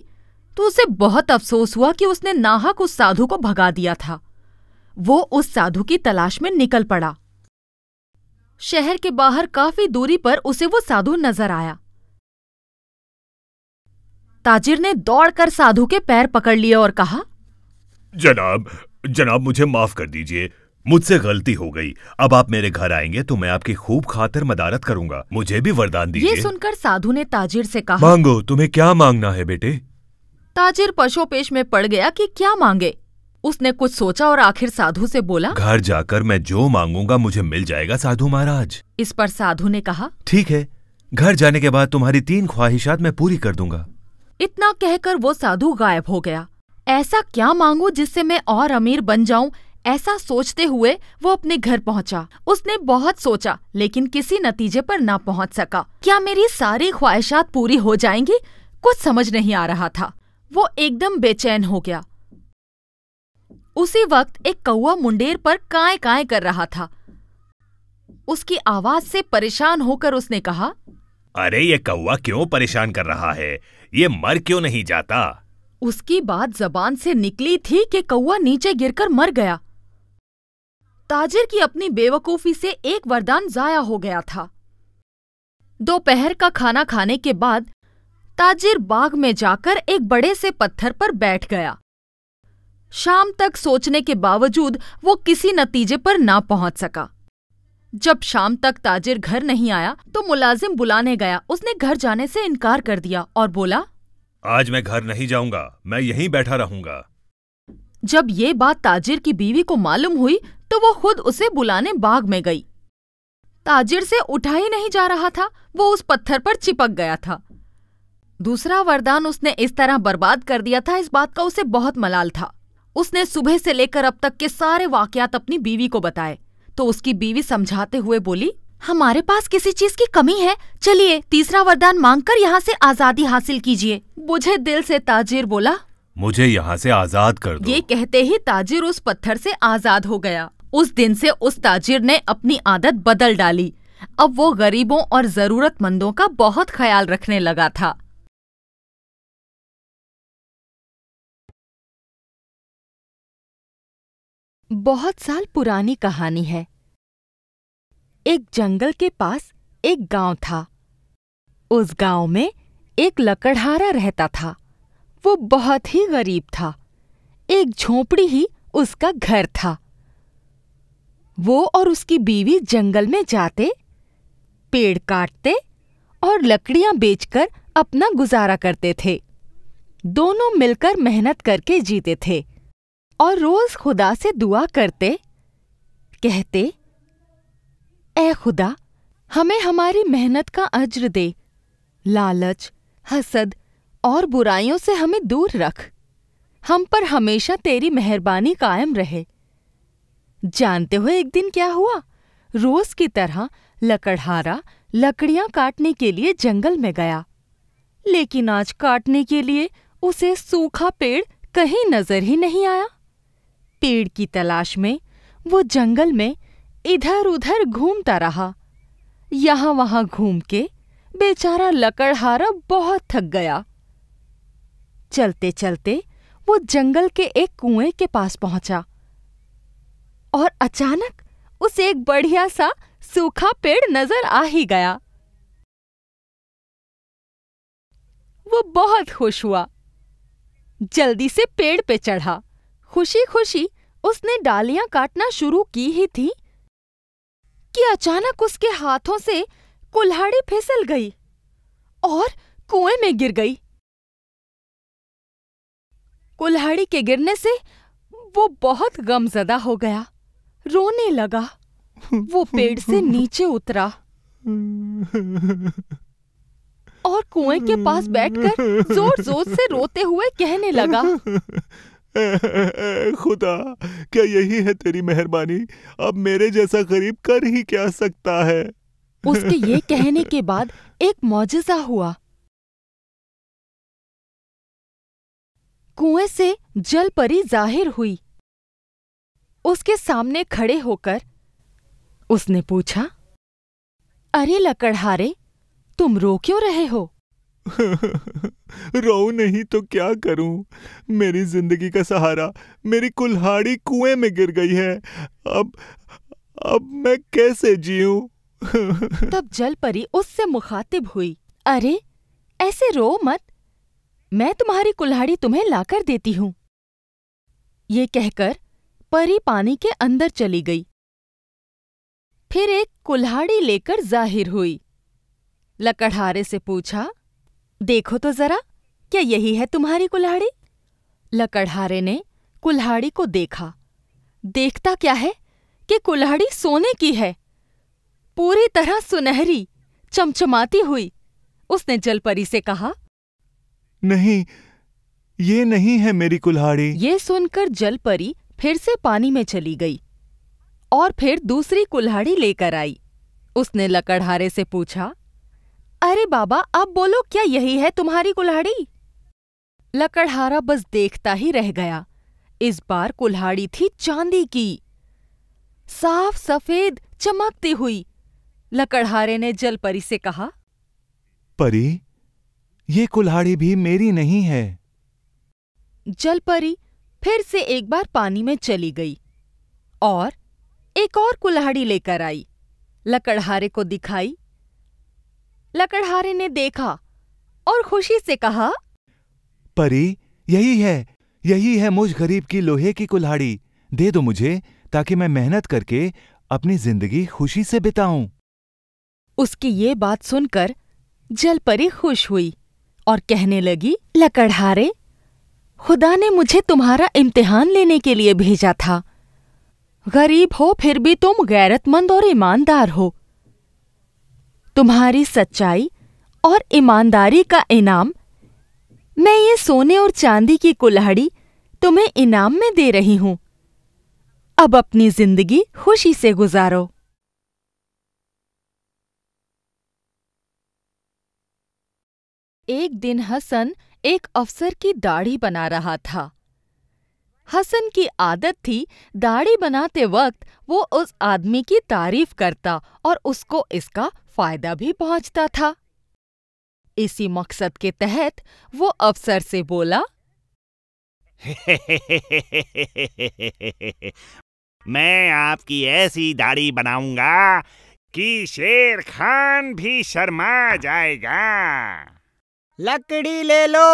तो उसे बहुत अफसोस हुआ कि उसने नाहक उस साधु को भगा दिया था वो उस साधु की तलाश में निकल पड़ा शहर के बाहर काफी दूरी पर उसे वो साधु नजर आया ताजिर ने दौड़कर साधु के पैर पकड़ लिए और कहा जनाब जनाब मुझे माफ कर दीजिए मुझसे गलती हो गई अब आप मेरे घर आएंगे तो मैं आपकी खूब खातिर मदारत करूंगा मुझे भी वरदान दीजिए ये सुनकर साधु ने ताजिर से कहा मांगो तुम्हें क्या मांगना है बेटे ताजिर पशोपेश में पड़ गया कि क्या मांगे उसने कुछ सोचा और आखिर साधु से बोला घर जाकर मैं जो मांगूंगा मुझे मिल जाएगा साधु महाराज इस पर साधु ने कहा ठीक है घर जाने के बाद तुम्हारी तीन ख्वाहिशात मैं पूरी कर दूंगा इतना कहकर वो साधु गायब हो गया ऐसा क्या मांगू जिससे मैं और अमीर बन जाऊं ऐसा सोचते हुए वो अपने घर पहुंचा उसने बहुत सोचा लेकिन किसी नतीजे पर ना पहुंच सका क्या मेरी सारी ख्वाहिशात पूरी हो जाएंगी कुछ समझ नहीं आ रहा था वो एकदम बेचैन हो गया उसी वक्त एक कौआ मुंडेर पर काय काय कर रहा था उसकी आवाज से परेशान होकर उसने कहा अरे ये कौआ क्यों परेशान कर रहा है ये मर क्यों नहीं जाता उसकी बात जबान से निकली थी कि कौआ नीचे गिरकर मर गया ताजिर की अपनी बेवकूफी से एक वरदान जाया हो गया था दोपहर का खाना खाने के बाद ताजिर बाग में जाकर एक बड़े से पत्थर पर बैठ गया शाम तक सोचने के बावजूद वो किसी नतीजे पर ना पहुंच सका जब शाम तक ताजिर घर नहीं आया तो मुलाजिम बुलाने गया उसने घर जाने से इनकार कर दिया और बोला आज मैं घर नहीं जाऊंगा मैं यहीं बैठा रहूंगा जब ये बात ताजिर की बीवी को मालूम हुई तो वो खुद उसे बुलाने बाग में गई ताजिर से उठा ही नहीं जा रहा था वो उस पत्थर पर चिपक गया था दूसरा वरदान उसने इस तरह बर्बाद कर दिया था इस बात का उसे बहुत मलाल था उसने सुबह से लेकर अब तक के सारे वाकयात अपनी बीवी को बताए तो उसकी बीवी समझाते हुए बोली हमारे पास किसी चीज की कमी है चलिए तीसरा वरदान मांगकर यहाँ ऐसी आजादी हासिल कीजिए मुझे दिल से ताजिर बोला मुझे यहाँ से आजाद कर दो। ये कहते ही ताजिर उस पत्थर से आजाद हो गया उस दिन से उस ताजिर ने अपनी आदत बदल डाली अब वो गरीबों और जरूरतमंदों का बहुत ख्याल रखने लगा था बहुत साल पुरानी कहानी है एक जंगल के पास एक गांव था उस गांव में एक लकड़हारा रहता था वो बहुत ही गरीब था एक झोपड़ी ही उसका घर था वो और उसकी बीवी जंगल में जाते पेड़ काटते और लकड़ियां बेचकर अपना गुजारा करते थे दोनों मिलकर मेहनत करके जीते थे और रोज खुदा से दुआ करते कहते ए खुदा हमें हमारी मेहनत का अज्र दे लालच हसद और बुराइयों से हमें दूर रख हम पर हमेशा तेरी मेहरबानी कायम रहे जानते हो एक दिन क्या हुआ रोज की तरह लकड़हारा लकड़ियां काटने के लिए जंगल में गया लेकिन आज काटने के लिए उसे सूखा पेड़ कहीं नजर ही नहीं आया पेड़ की तलाश में वो जंगल में इधर उधर घूमता रहा यहां वहां घूम के बेचारा लकड़हारा बहुत थक गया चलते चलते वो जंगल के एक कुएं के पास पहुंचा और अचानक उस एक बढ़िया सा सूखा पेड़ नजर आ ही गया वो बहुत खुश हुआ जल्दी से पेड़ पे चढ़ा खुशी खुशी उसने डालियां काटना शुरू की ही थी कि अचानक उसके हाथों से कुल्हाड़ी फिसल गई और कुएं में गिर गई कुल्हाड़ी के गिरने से वो बहुत गमजदा हो गया रोने लगा वो पेड़ से नीचे उतरा और कुएं के पास बैठकर जोर जोर से रोते हुए कहने लगा <laughs> खुदा क्या यही है तेरी मेहरबानी अब मेरे जैसा गरीब कर ही क्या सकता है <laughs> उसके ये कहने के बाद एक मोजा हुआ कुएं से जलपरी जाहिर हुई उसके सामने खड़े होकर उसने पूछा अरे लकड़हारे तुम रो क्यों रहे हो <laughs> रो नहीं तो क्या करूं? मेरी जिंदगी का सहारा मेरी कुल्हाड़ी कुएं में गिर गई है अब अब मैं कैसे जीव <laughs> तब जलपरी उससे मुखातिब हुई अरे ऐसे रो मत मैं तुम्हारी कुल्हाड़ी तुम्हें लाकर देती हूँ ये कहकर परी पानी के अंदर चली गई फिर एक कुल्हाड़ी लेकर जाहिर हुई लकड़हारे से पूछा देखो तो जरा क्या यही है तुम्हारी कुल्हाड़ी लकड़हारे ने कुल्हाड़ी को देखा देखता क्या है कि कुल्हाड़ी सोने की है पूरी तरह सुनहरी चमचमाती हुई उसने जलपरी से कहा नहीं ये नहीं है मेरी कुल्हाड़ी ये सुनकर जलपरी फिर से पानी में चली गई और फिर दूसरी कुल्हाड़ी लेकर आई उसने लकड़हारे से पूछा अरे बाबा अब बोलो क्या यही है तुम्हारी कुल्हाड़ी लकड़हारा बस देखता ही रह गया इस बार कुल्हाड़ी थी चांदी की साफ सफेद चमकती हुई लकड़हारे ने जल परी से कहा परी ये कुल्हाड़ी भी मेरी नहीं है जल परी फिर से एक बार पानी में चली गई और एक और कुल्हाड़ी लेकर आई लकड़हारे को दिखाई लकड़हारे ने देखा और खुशी से कहा परी यही है यही है मुझ गरीब की लोहे की कुल्हाड़ी दे दो मुझे ताकि मैं मेहनत करके अपनी जिंदगी खुशी से बिताऊं उसकी ये बात सुनकर जलपरी खुश हुई और कहने लगी लकड़हारे खुदा ने मुझे तुम्हारा इम्तिहान लेने के लिए भेजा था गरीब हो फिर भी तुम गैरतमंद और ईमानदार हो तुम्हारी सच्चाई और ईमानदारी का इनाम मैं ये सोने और चांदी की कुल्हाड़ी तुम्हें इनाम में दे रही हूं अब अपनी जिंदगी खुशी से गुजारो एक दिन हसन एक अफसर की दाढ़ी बना रहा था हसन की आदत थी दाढ़ी बनाते वक्त वो उस आदमी की तारीफ करता और उसको इसका फायदा भी पहुंचता था इसी मकसद के तहत वो अफसर से बोला <laughs> मैं आपकी ऐसी दाढ़ी बनाऊंगा कि शेर खान भी शर्मा जाएगा लकड़ी ले लो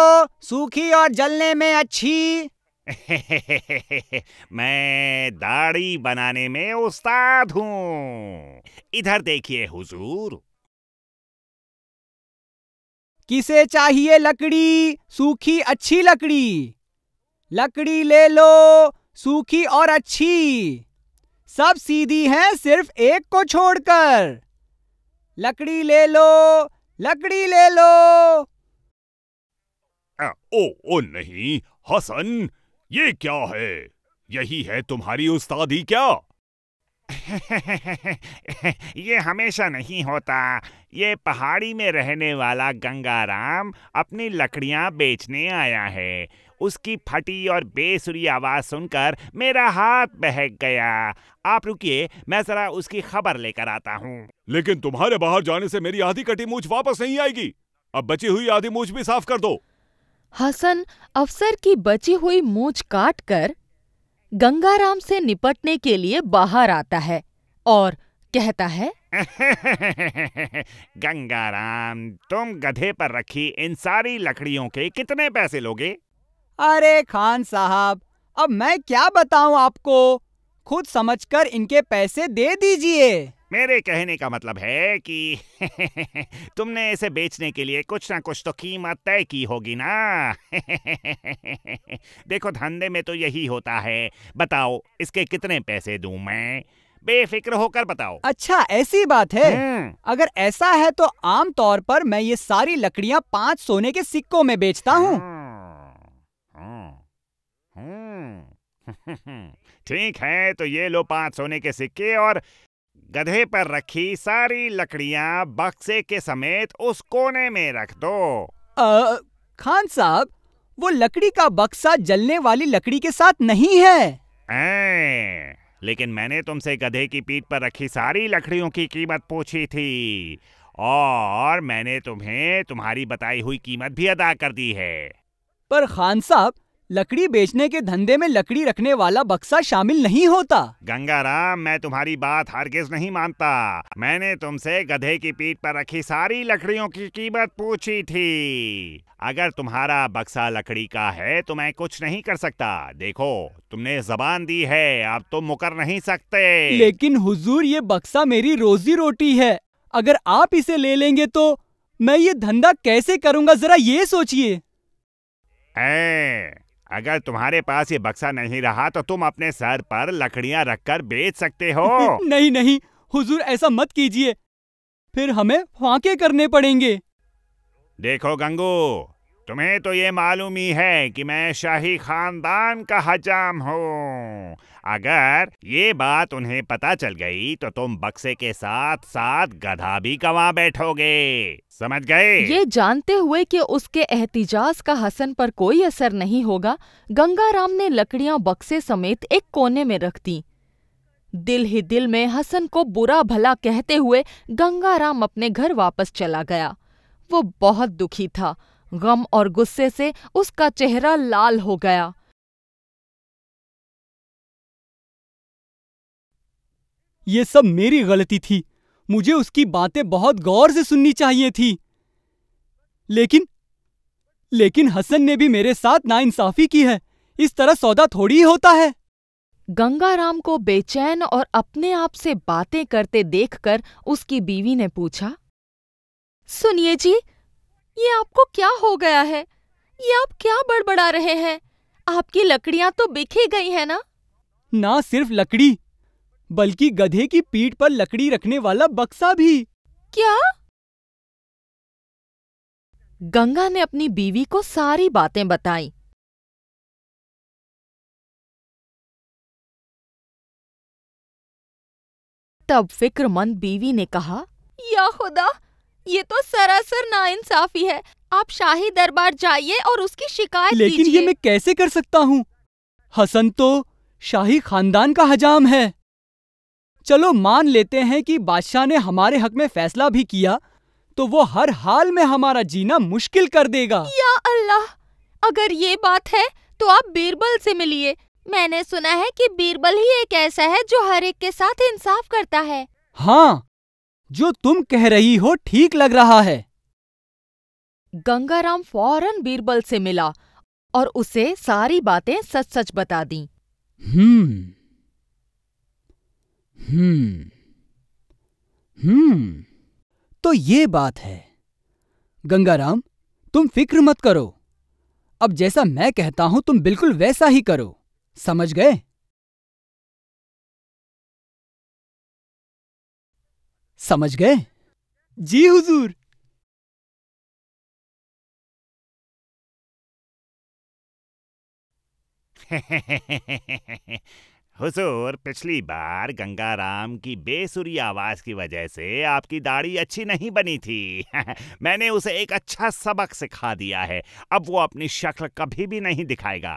सूखी और जलने में अच्छी <laughs> मैं दाढ़ी बनाने में उस्ताद हूँ इधर देखिए हुजूर किसे चाहिए लकड़ी सूखी अच्छी लकड़ी लकड़ी ले लो सूखी और अच्छी सब सीधी हैं सिर्फ एक को छोड़कर लकड़ी ले लो लकड़ी ले लो आ, ओ ओ नहीं हसन ये क्या है यही है तुम्हारी उस्तादी क्या <laughs> ये हमेशा नहीं होता ये पहाड़ी में रहने वाला गंगाराम अपनी लकड़ियाँ बेचने आया है उसकी फटी और बेसुरी आवाज़ सुनकर मेरा हाथ बहक गया आप रुकिए मैं ज़रा उसकी खबर लेकर आता हूँ लेकिन तुम्हारे बाहर जाने से मेरी आधी कटी मूछ वापस नहीं आएगी अब बची हुई आधी मूछ भी साफ कर दो हसन अफसर की बची हुई मूछ काट कर गंगाराम से निपटने के लिए बाहर आता है और कहता है <laughs> गंगाराम तुम गधे पर रखी इन सारी लकड़ियों के कितने पैसे लोगे अरे खान साहब अब मैं क्या बताऊं आपको खुद समझकर इनके पैसे दे दीजिए मेरे कहने का मतलब है कि <laughs> तुमने इसे बेचने के लिए कुछ ना कुछ तो कीमत तय की होगी ना <laughs> देखो धंधे में तो यही होता है बताओ इसके कितने पैसे दूं मैं बेफिक्र होकर बताओ अच्छा ऐसी बात है हम्म। अगर ऐसा है तो आम तौर पर मैं ये सारी लकड़ियाँ पांच सोने के सिक्कों में बेचता हूँ हाँ, हाँ, हम्म। <laughs> ठीक है तो ये लो पांच सोने के सिक्के और गधे पर रखी सारी लकड़ियां बक्से के समेत उस कोने में रख दो आ, खान साहब वो लकड़ी का बक्सा जलने वाली लकड़ी के साथ नहीं है ए, लेकिन मैंने तुमसे गधे की पीठ पर रखी सारी लकड़ियों की कीमत पूछी थी और मैंने तुम्हें तुम्हारी बताई हुई कीमत भी अदा कर दी है पर खान साहब लकड़ी बेचने के धंधे में लकड़ी रखने वाला बक्सा शामिल नहीं होता गंगाराम मैं तुम्हारी बात हरगिज नहीं मानता मैंने तुमसे गधे की पीठ पर रखी सारी लकड़ियों की कीमत पूछी थी अगर तुम्हारा बक्सा लकड़ी का है तो मैं कुछ नहीं कर सकता देखो तुमने जबान दी है अब तुम मुकर नहीं सकते लेकिन हुजूर ये बक्सा मेरी रोजी रोटी है अगर आप इसे ले लेंगे तो मैं ये धंधा कैसे करूँगा जरा ये सोचिए अगर तुम्हारे पास ये बक्सा नहीं रहा तो तुम अपने सर पर रख रखकर बेच सकते हो <laughs> नहीं नहीं हुजूर ऐसा मत कीजिए फिर हमें फाके करने पड़ेंगे देखो गंगू तुम्हें तो ये मालूम ही है कि मैं शाही खानदान का हजाम हूँ अगर ये बात उन्हें पता चल गई तो तुम बक्से के साथ साथ गधा भी गवा बैठोगे समझ गए ये जानते हुए कि उसके एहतिजाज का हसन पर कोई असर नहीं होगा गंगाराम ने लकड़ियां बक्से समेत एक कोने में रख दी दिल ही दिल में हसन को बुरा भला कहते हुए गंगाराम अपने घर वापस चला गया वो बहुत दुखी था गम और गुस्से से उसका चेहरा लाल हो गया ये सब मेरी गलती थी मुझे उसकी बातें बहुत गौर से सुननी चाहिए थी लेकिन लेकिन हसन ने भी मेरे साथ नाइंसाफी की है इस तरह सौदा थोड़ी ही होता है गंगाराम को बेचैन और अपने आप से बातें करते देखकर उसकी बीवी ने पूछा सुनिए जी ये आपको क्या हो गया है ये आप क्या बड़बड़ा रहे हैं आपकी लकड़ियां तो बिखी गई है ना ना सिर्फ लकड़ी बल्कि गधे की पीठ पर लकड़ी रखने वाला बक्सा भी क्या गंगा ने अपनी बीवी को सारी बातें बताई तब फिक्रमंद बीवी ने कहा या खुदा ये तो सरासर नाइंसाफी है आप शाही दरबार जाइए और उसकी शिकायत लेकिन ये मैं कैसे कर सकता हूँ हसन तो शाही खानदान का हजाम है चलो मान लेते हैं कि बादशाह ने हमारे हक में फैसला भी किया तो वो हर हाल में हमारा जीना मुश्किल कर देगा या अल्लाह अगर ये बात है तो आप बीरबल से मिलिए मैंने सुना है कि बीरबल ही एक ऐसा है जो हर एक के साथ इंसाफ करता है हाँ जो तुम कह रही हो ठीक लग रहा है गंगाराम फौरन बीरबल से मिला और उसे सारी बातें सच सच बता दी हम्म हम्म हम्म तो ये बात है गंगाराम तुम फिक्र मत करो अब जैसा मैं कहता हूं तुम बिल्कुल वैसा ही करो समझ गए समझ गए जी हुजूर <laughs> हुजूर पिछली बार गंगाराम की बेसुरी आवाज की वजह से आपकी दाढ़ी अच्छी नहीं बनी थी <laughs> मैंने उसे एक अच्छा सबक सिखा दिया है अब वो अपनी शक्ल कभी भी नहीं दिखाएगा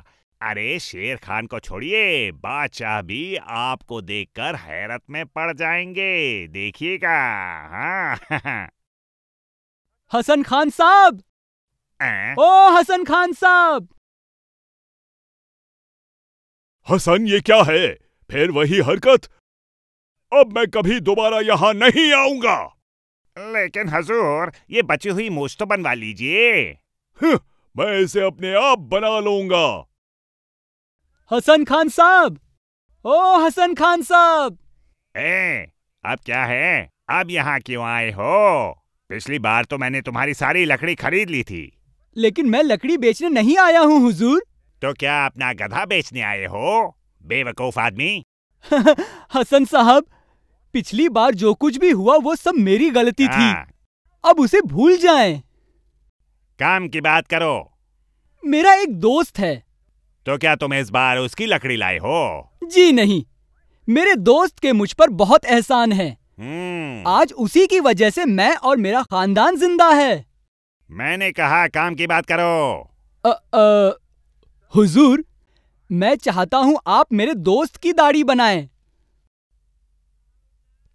अरे शेर खान को छोड़िए बादशाह भी आपको देखकर हैरत में पड़ जाएंगे देखिएगा हाँ <laughs> हसन खान साहब ओ हसन खान साहब हसन ये क्या है फिर वही हरकत अब मैं कभी दोबारा यहाँ नहीं आऊंगा लेकिन हजूर ये बची हुई मूछ तो बनवा लीजिए मैं इसे अपने आप बना लूंगा हसन खान साहब ओ हसन खान साहब ए अब क्या है अब यहाँ क्यों आए हो पिछली बार तो मैंने तुम्हारी सारी लकड़ी खरीद ली थी लेकिन मैं लकड़ी बेचने नहीं आया हूँ हुजूर तो क्या अपना गधा बेचने आए हो बेवकूफ आदमी <laughs> हसन साहब पिछली बार जो कुछ भी हुआ वो सब मेरी गलती थी हाँ। अब उसे भूल जाएं। काम की बात करो मेरा एक दोस्त है तो क्या तुम इस बार उसकी लकड़ी लाए हो जी नहीं मेरे दोस्त के मुझ पर बहुत एहसान है हम्म। आज उसी की वजह से मैं और मेरा खानदान जिंदा है मैंने कहा काम की बात करो अ, अ, हुजूर, मैं चाहता हूँ आप मेरे दोस्त की दाढ़ी बनाएं।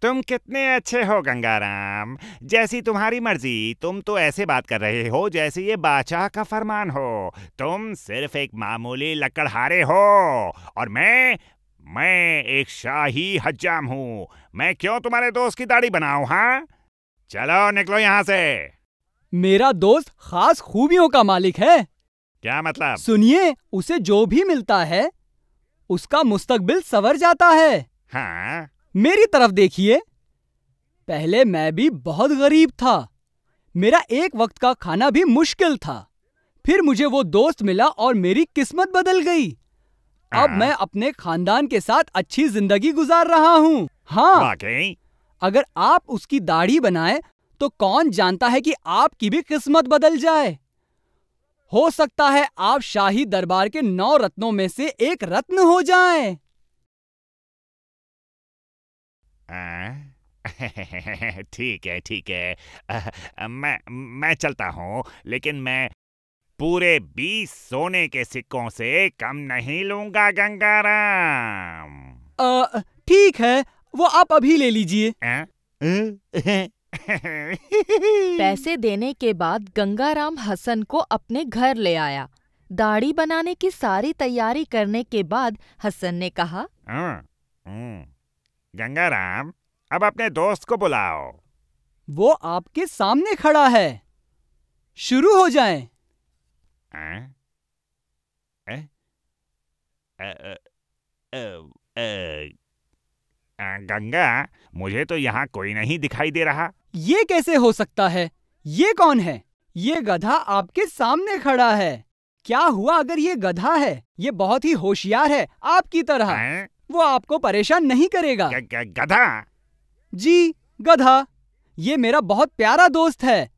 तुम कितने अच्छे हो गंगाराम जैसी तुम्हारी मर्जी तुम तो ऐसे बात कर रहे हो जैसे ये बादशाह का फरमान हो तुम सिर्फ एक मामूली लकड़हारे हो और मैं मैं एक शाही हज्जाम हूँ मैं क्यों तुम्हारे दोस्त की दाढ़ी बनाऊ हाँ चलो निकलो यहाँ से मेरा दोस्त खास खूबियों का मालिक है क्या मतलब सुनिए उसे जो भी मिलता है उसका मुस्तकबिल सवर जाता है हाँ? मेरी तरफ देखिए पहले मैं भी बहुत गरीब था मेरा एक वक्त का खाना भी मुश्किल था फिर मुझे वो दोस्त मिला और मेरी किस्मत बदल गई अब हाँ। मैं अपने खानदान के साथ अच्छी जिंदगी गुजार रहा हूँ हाँ अगर आप उसकी दाढ़ी बनाए तो कौन जानता है कि आपकी भी किस्मत बदल जाए हो सकता है आप शाही दरबार के नौ रत्नों में से एक रत्न हो जाएं। <laughs> ठीक है ठीक है मैं मैं चलता हूँ लेकिन मैं पूरे बीस सोने के सिक्कों से कम नहीं लूंगा गंगाराम ठीक है वो आप अभी ले लीजिए पैसे देने के बाद गंगाराम हसन को अपने घर ले आया दाढ़ी बनाने की सारी तैयारी करने के बाद हसन ने कहा हाँ, हम्म, गंगाराम अब अपने दोस्त को बुलाओ वो आपके सामने खड़ा है शुरू हो जाए हाँ? गंगा मुझे तो यहाँ कोई नहीं दिखाई दे रहा ये कैसे हो सकता है ये कौन है ये गधा आपके सामने खड़ा है क्या हुआ अगर ये गधा है ये बहुत ही होशियार है आपकी तरह है? वो आपको परेशान नहीं करेगा ग, ग, गधा जी गधा ये मेरा बहुत प्यारा दोस्त है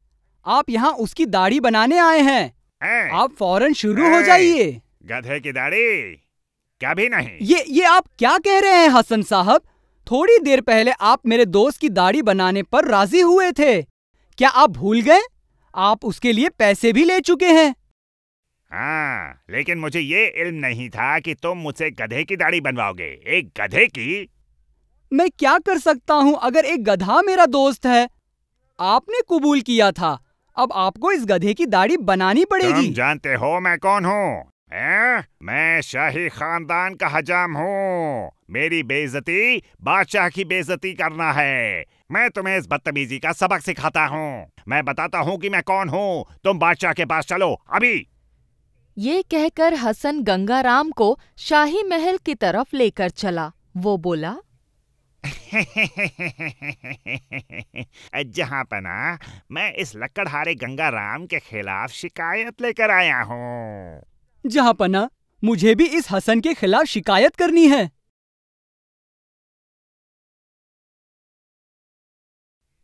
आप यहाँ उसकी दाढ़ी बनाने आए हैं है? आप फौरन शुरू हो जाइए गधे की दाढ़ी कभी नहीं ये ये आप क्या कह रहे हैं हसन साहब थोड़ी देर पहले आप मेरे दोस्त की दाढ़ी बनाने पर राजी हुए थे क्या आप भूल गए आप उसके लिए पैसे भी ले चुके हैं हाँ लेकिन मुझे ये इल्म नहीं था कि तुम मुझसे गधे की दाढ़ी बनवाओगे एक गधे की मैं क्या कर सकता हूँ अगर एक गधा मेरा दोस्त है आपने कबूल किया था अब आपको इस गधे की दाढ़ी बनानी पड़ेगी तुम जानते हो मैं कौन हूँ हैं? मैं शाही खानदान का हजाम हूँ मेरी बेजती बादशाह की बेजती करना है मैं तुम्हें इस बदतमीजी का सबक सिखाता हूँ मैं बताता हूँ कि मैं कौन हूँ तुम बादशाह के पास चलो अभी ये कहकर हसन गंगाराम को शाही महल की तरफ लेकर चला वो बोला जहाँ पना मैं इस लकड़हारे गंगाराम के खिलाफ शिकायत लेकर आया हूँ जहां पना मुझे भी इस हसन के खिलाफ शिकायत करनी है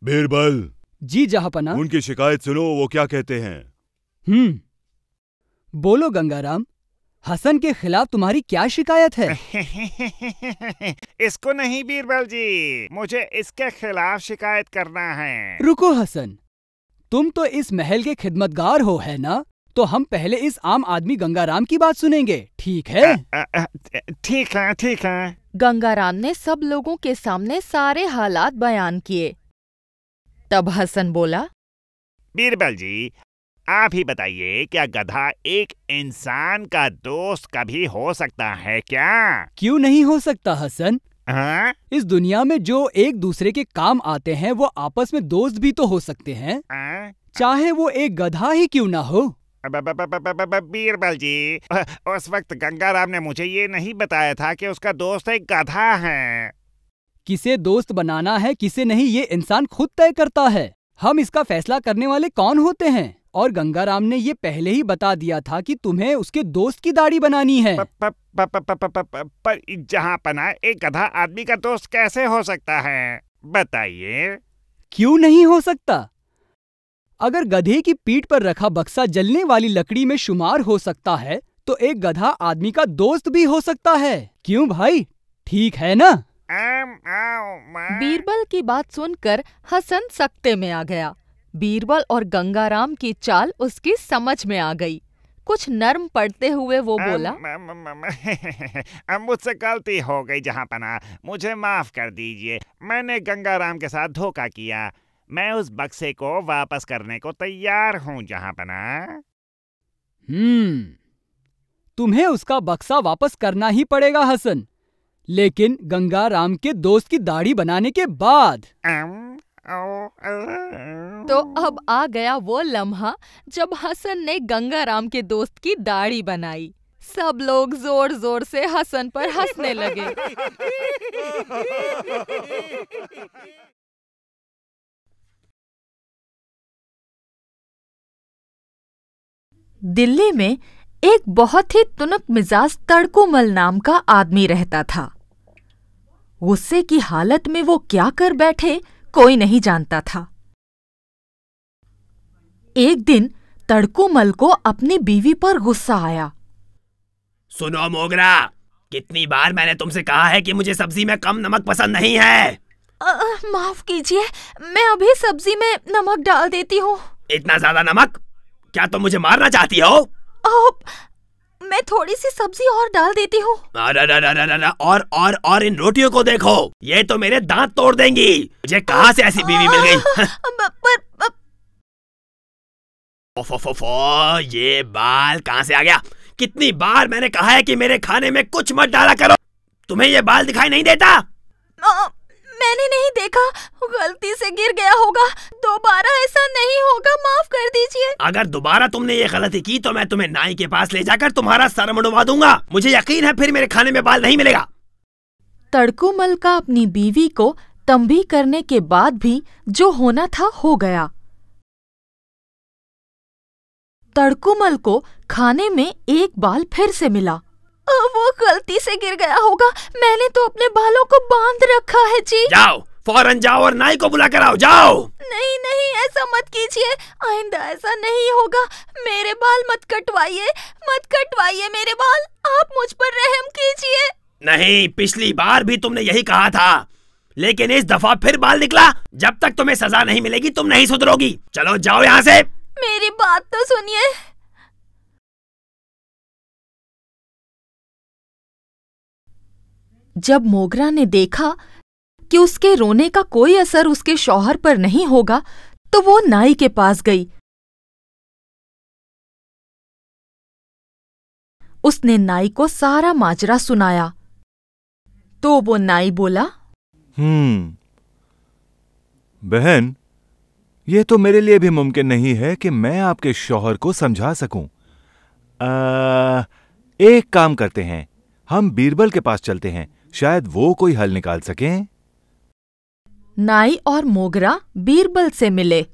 बीरबल जी जहापना उनकी शिकायत सुनो वो क्या कहते हैं हम्म बोलो गंगाराम हसन के खिलाफ तुम्हारी क्या शिकायत है <laughs> इसको नहीं बीरबल जी मुझे इसके खिलाफ शिकायत करना है रुको हसन तुम तो इस महल के खिदमतगार हो है ना तो हम पहले इस आम आदमी गंगाराम की बात सुनेंगे ठीक है ठीक है ठीक है गंगाराम ने सब लोगों के सामने सारे हालात बयान किए तब हसन बोला बीरबल जी आप ही बताइए क्या गधा एक इंसान का दोस्त कभी हो सकता है क्या क्यों नहीं हो सकता हसन आ? हाँ? इस दुनिया में जो एक दूसरे के काम आते हैं वो आपस में दोस्त भी तो हो सकते हैं आ? हाँ? चाहे वो एक गधा ही क्यों ना हो बीरबल जी उस वक्त गंगाराम ने मुझे ये नहीं बताया था कि उसका दोस्त एक गधा है किसे दोस्त बनाना है किसे नहीं ये इंसान खुद तय करता है हम इसका फैसला करने वाले कौन होते हैं और गंगाराम ने ये पहले ही बता दिया था कि तुम्हें उसके दोस्त की दाढ़ी बनानी है पर जहाँ पना एक गधा आदमी का दोस्त कैसे हो सकता है बताइए क्यों नहीं हो सकता अगर गधे की पीठ पर रखा बक्सा जलने वाली लकड़ी में शुमार हो सकता है तो एक गधा आदमी का दोस्त भी हो सकता है क्यों भाई ठीक है ना बीरबल की बात सुनकर हसन सकते में आ गया बीरबल और गंगाराम की चाल उसकी समझ में आ गई कुछ नर्म पड़ते हुए वो बोला <laughs> अब मुझसे गलती हो गई जहाँ पना मुझे माफ कर दीजिए मैंने गंगाराम के साथ धोखा किया मैं उस बक्से को वापस करने को तैयार हूं जहां बना हम्म तुम्हें उसका बक्सा वापस करना ही पड़ेगा हसन लेकिन गंगा राम के दोस्त की दाढ़ी बनाने के बाद तो अब आ गया वो लम्हा जब हसन ने गंगा राम के दोस्त की दाढ़ी बनाई सब लोग जोर जोर से हसन पर हंसने लगे <laughs> दिल्ली में एक बहुत ही तुनक मिजाज तड़कोमल नाम का आदमी रहता था गुस्से की हालत में वो क्या कर बैठे कोई नहीं जानता था एक दिन तड़कोमल को अपनी बीवी पर गुस्सा आया सुनो मोगरा कितनी बार मैंने तुमसे कहा है कि मुझे सब्जी में कम नमक पसंद नहीं है माफ कीजिए मैं अभी सब्जी में नमक डाल देती हूँ इतना ज्यादा नमक क्या तुम मुझे मारना चाहती हो आप, मैं थोड़ी सी सब्जी और डाल देती हूँ और और और इन रोटियों को देखो ये तो मेरे दांत तोड़ देंगी मुझे कहाँ से ऐसी बीवी मिल गई <laughs> ये बाल कहाँ से आ गया कितनी बार मैंने कहा है कि मेरे खाने में कुछ मत डाला करो तुम्हें ये बाल दिखाई नहीं देता मैंने नहीं देखा गलती से गिर गया होगा दोबारा ऐसा नहीं होगा माफ कर दीजिए अगर दोबारा तुमने ये गलती की तो मैं तुम्हें नाई के पास ले जाकर तुम्हारा सर मुड़वा दूंगा मुझे यकीन है फिर मेरे खाने में बाल नहीं मिलेगा तड़कू मलका अपनी बीवी को तंबी करने के बाद भी जो होना था हो गया तड़कुमल को खाने में एक बाल फिर से मिला वो गलती से गिर गया होगा मैंने तो अपने बालों को बांध रखा है जी जाओ फौरन जाओ और नाई को बुला कर आओ जाओ नहीं नहीं ऐसा मत कीजिए आइंदा ऐसा नहीं होगा मेरे बाल मत कटवाइए मत कटवाइए मेरे बाल आप मुझ पर रहम कीजिए नहीं पिछली बार भी तुमने यही कहा था लेकिन इस दफा फिर बाल निकला जब तक तुम्हें सजा नहीं मिलेगी तुम नहीं सुधरोगी चलो जाओ यहाँ से मेरी बात तो सुनिए जब मोगरा ने देखा कि उसके रोने का कोई असर उसके शौहर पर नहीं होगा तो वो नाई के पास गई उसने नाई को सारा माजरा सुनाया तो वो नाई बोला हम्म बहन ये तो मेरे लिए भी मुमकिन नहीं है कि मैं आपके शौहर को समझा सकूं। आ, एक काम करते हैं हम बीरबल के पास चलते हैं शायद वो कोई हल निकाल सकें। नाई और मोगरा बीरबल से मिले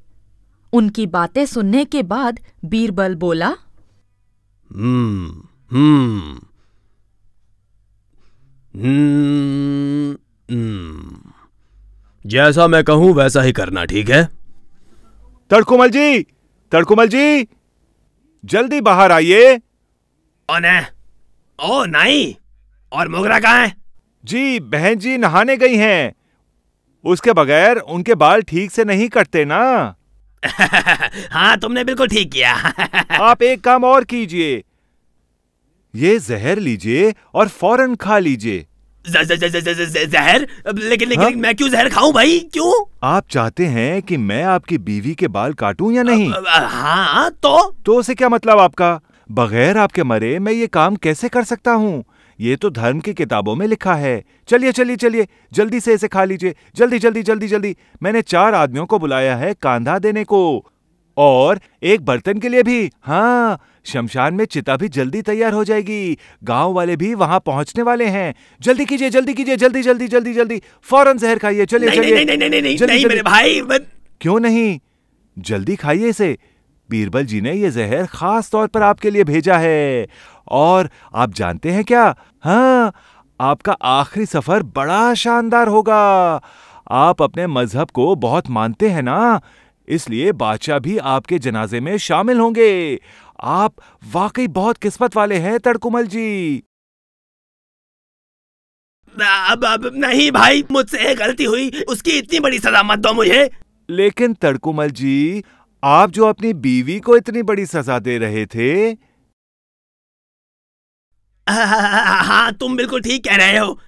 उनकी बातें सुनने के बाद बीरबल बोला हम्म हम्म, हम्म, हम्म। जैसा मैं कहूं वैसा ही करना ठीक है तड़कोमल जी तड़कोमल जी जल्दी बाहर आइए ओ, ओ नाई और मोगरा कहाँ है जी बहन जी नहाने गई हैं उसके बगैर उनके बाल ठीक से नहीं कटते ना <laughs> हाँ तुमने बिल्कुल ठीक किया <laughs> आप एक काम और कीजिए ये जहर लीजिए और फौरन खा लीजिए जहर लेकिन लेकिन हाँ? मैं क्यों जहर खाऊं भाई क्यों आप चाहते हैं कि मैं आपकी बीवी के बाल काटूं या नहीं हाँ तो तो उसे क्या मतलब आपका बगैर आपके मरे मैं ये काम कैसे कर सकता हूँ ये तो धर्म की किताबों में लिखा है चलिए चलिए चलिए जल्दी से इसे खा लीजिए जल्दी जल्दी जल्दी जल्दी मैंने चार आदमियों को बुलाया है कांधा देने को और एक बर्तन के लिए भी हाँ शमशान में चिता भी जल्दी तैयार हो जाएगी गांव वाले भी वहां पहुंचने वाले हैं जल्दी कीजिए जल्दी कीजिए जल्दी जल्दी जल्दी जल्दी फौरन जहर खाइए चलिए चलिए नहीं नहीं नहीं नहीं मेरे भाई क्यों नहीं जल्दी खाइए इसे बीरबल जी ने यह जहर खास तौर पर आपके लिए भेजा है और आप जानते हैं क्या हाँ आपका आखिरी सफर बड़ा शानदार होगा आप अपने मजहब को बहुत मानते हैं ना इसलिए बादशाह भी आपके जनाजे में शामिल होंगे आप वाकई बहुत किस्मत वाले हैं तड़कुमल जी अब अब नहीं भाई मुझसे गलती हुई उसकी इतनी बड़ी सजा मत दो मुझे लेकिन तड़कुमल जी आप जो अपनी बीवी को इतनी बड़ी सजा दे रहे थे हाँ तुम बिल्कुल ठीक कह रहे हो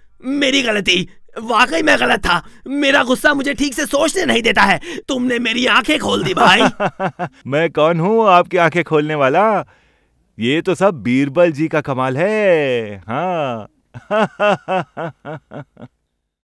मेरी गलती वाकई मैं गलत था मेरा गुस्सा मुझे ठीक से सोचने नहीं देता है तुमने मेरी आंखें खोल दी भाई <laughs> मैं कौन हूँ आपकी आंखें खोलने वाला ये तो सब बीरबल जी का कमाल है हाँ <laughs>